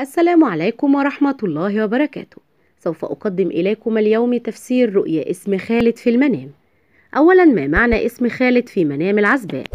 السلام عليكم ورحمة الله وبركاته سوف أقدم إليكم اليوم تفسير رؤية اسم خالد في المنام أولا ما معنى اسم خالد في منام العزباء؟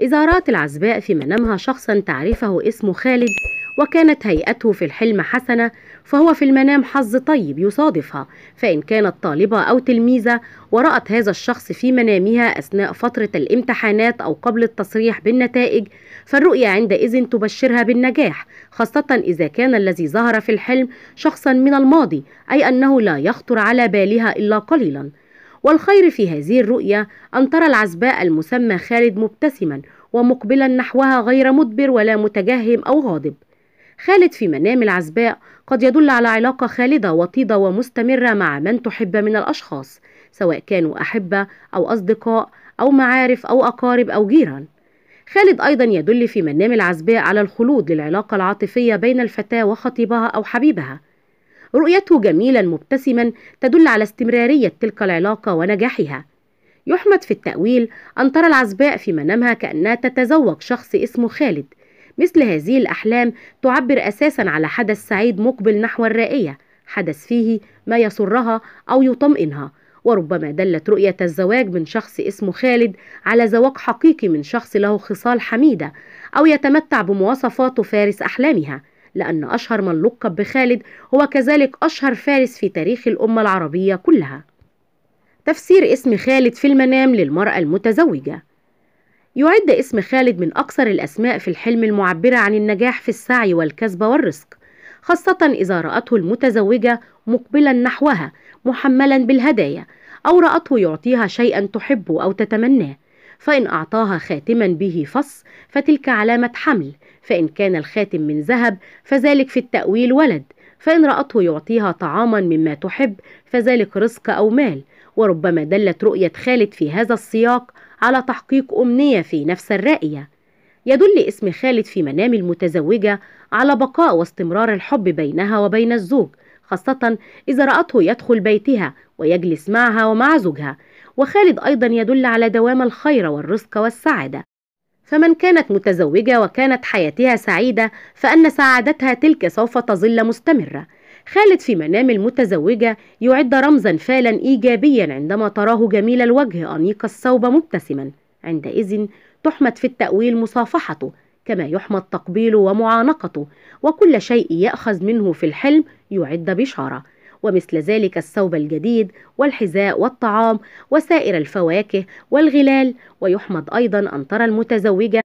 إذا رأت العزباء في منامها شخصا تعرفه اسم خالد وكانت هيئته في الحلم حسنة فهو في المنام حظ طيب يصادفها فإن كانت طالبة أو تلميذة ورأت هذا الشخص في منامها أثناء فترة الامتحانات أو قبل التصريح بالنتائج فالرؤية عندئذ تبشرها بالنجاح خاصة إذا كان الذي ظهر في الحلم شخصا من الماضي أي أنه لا يخطر على بالها إلا قليلا والخير في هذه الرؤية أن ترى العزباء المسمى خالد مبتسما ومقبلا نحوها غير مدبر ولا متجهم أو غاضب خالد في منام العزباء قد يدل على علاقة خالدة وطيدة ومستمرة مع من تحب من الأشخاص سواء كانوا أحبة أو أصدقاء أو معارف أو أقارب أو جيران خالد أيضا يدل في منام العزباء على الخلود للعلاقة العاطفية بين الفتاة وخطيبها أو حبيبها رؤيته جميلا مبتسما تدل على استمرارية تلك العلاقة ونجاحها يحمد في التأويل أن ترى العزباء في منامها كأنها تتزوج شخص اسمه خالد مثل هذه الأحلام تعبر أساسا على حدث سعيد مقبل نحو الرائية حدث فيه ما يسرها أو يطمئنها وربما دلت رؤية الزواج من شخص اسمه خالد على زواج حقيقي من شخص له خصال حميدة أو يتمتع بمواصفات فارس أحلامها لأن أشهر من لقب بخالد هو كذلك أشهر فارس في تاريخ الأمة العربية كلها تفسير اسم خالد في المنام للمرأة المتزوجة يعد اسم خالد من أكثر الأسماء في الحلم المعبرة عن النجاح في السعي والكسب والرزق خاصة إذا رأته المتزوجة مقبلا نحوها محملا بالهدايا أو رأته يعطيها شيئا تحبه أو تتمناه فإن أعطاها خاتما به فص فتلك علامة حمل فإن كان الخاتم من ذهب فذلك في التأويل ولد فإن رأته يعطيها طعاما مما تحب فذلك رزق أو مال وربما دلت رؤية خالد في هذا السياق على تحقيق أمنية في نفس الرائية يدل اسم خالد في منام المتزوجة على بقاء واستمرار الحب بينها وبين الزوج خاصة إذا رأته يدخل بيتها ويجلس معها ومع زوجها وخالد أيضا يدل على دوام الخير والرزق والسعادة فمن كانت متزوجة وكانت حياتها سعيدة فأن سعادتها تلك سوف تظل مستمرة خالد في منام المتزوجة يعد رمزا فالا إيجابيا عندما تراه جميل الوجه أنيق الثوب مبتسما عندئذ تحمد في التأويل مصافحته كما يحمد تقبيله ومعانقته وكل شيء يأخذ منه في الحلم يعد بشارة ومثل ذلك الثوب الجديد والحذاء والطعام وسائر الفواكه والغلال ويحمد أيضا أن ترى المتزوجة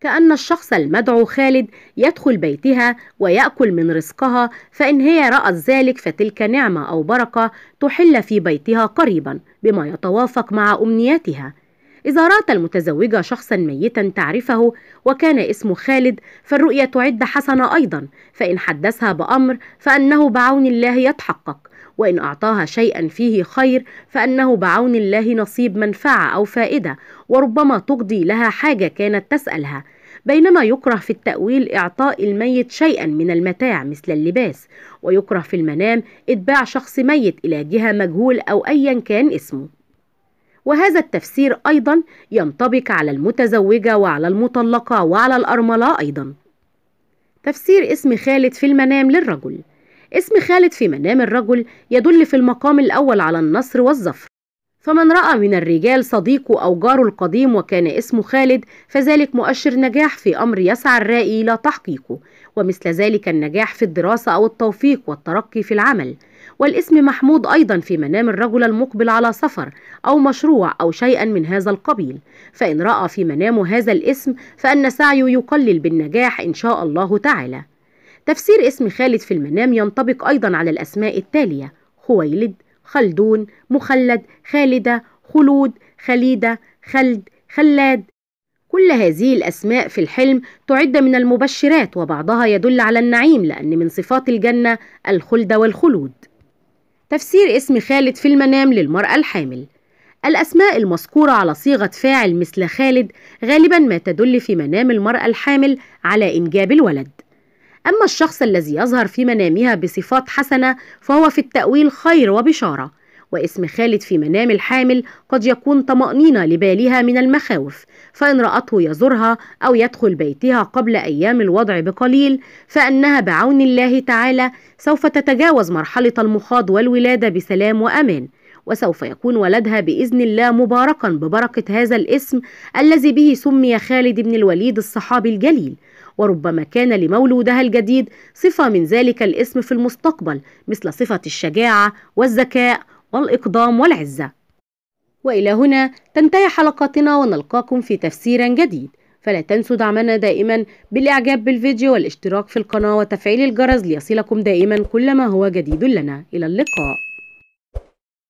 كأن الشخص المدعو خالد يدخل بيتها ويأكل من رزقها فإن هي رأت ذلك فتلك نعمة أو بركة تحل في بيتها قريبا بما يتوافق مع أمنياتها إذا رأت المتزوجة شخصا ميتا تعرفه وكان اسمه خالد فالرؤية تعد حسنة أيضا فإن حدثها بأمر فأنه بعون الله يتحقق وإن أعطاها شيئا فيه خير فأنه بعون الله نصيب منفعة أو فائدة وربما تقضي لها حاجة كانت تسألها بينما يكره في التأويل إعطاء الميت شيئا من المتاع مثل اللباس ويكره في المنام إتباع شخص ميت إلى جهة مجهول أو أيا كان اسمه وهذا التفسير أيضا ينطبق على المتزوجة وعلى المطلقة وعلى الأرملة أيضا تفسير اسم خالد في المنام للرجل اسم خالد في منام الرجل يدل في المقام الأول على النصر والظفر فمن رأى من الرجال صديقه أو جاره القديم وكان اسمه خالد فذلك مؤشر نجاح في أمر يسعى الرائي إلى تحقيقه ومثل ذلك النجاح في الدراسة أو التوفيق والترقي في العمل والاسم محمود أيضا في منام الرجل المقبل على سفر أو مشروع أو شيئا من هذا القبيل فإن رأى في منامه هذا الاسم فأن سعيه يقلل بالنجاح إن شاء الله تعالى تفسير اسم خالد في المنام ينطبق أيضا على الأسماء التالية خويلد خلدون مخلد خالدة خلود خليدة خلد خلاد كل هذه الأسماء في الحلم تعد من المبشرات وبعضها يدل على النعيم لأن من صفات الجنة الخلد والخلود تفسير اسم خالد في المنام للمرأة الحامل الأسماء المذكورة على صيغة فاعل مثل خالد غالبا ما تدل في منام المرأة الحامل على إنجاب الولد أما الشخص الذي يظهر في منامها بصفات حسنة فهو في التأويل خير وبشارة واسم خالد في منام الحامل قد يكون طمأنينة لبالها من المخاوف فإن رأته يزورها أو يدخل بيتها قبل أيام الوضع بقليل فأنها بعون الله تعالى سوف تتجاوز مرحلة المخاض والولادة بسلام وأمان وسوف يكون ولدها بإذن الله مباركا ببركة هذا الاسم الذي به سمي خالد بن الوليد الصحابي الجليل وربما كان لمولودها الجديد صفة من ذلك الاسم في المستقبل مثل صفة الشجاعة والذكاء والإقدام والعزة وإلى هنا تنتهي حلقتنا ونلقاكم في تفسير جديد فلا تنسوا دعمنا دائما بالإعجاب بالفيديو والاشتراك في القناة وتفعيل الجرس ليصلكم دائما كل ما هو جديد لنا إلى اللقاء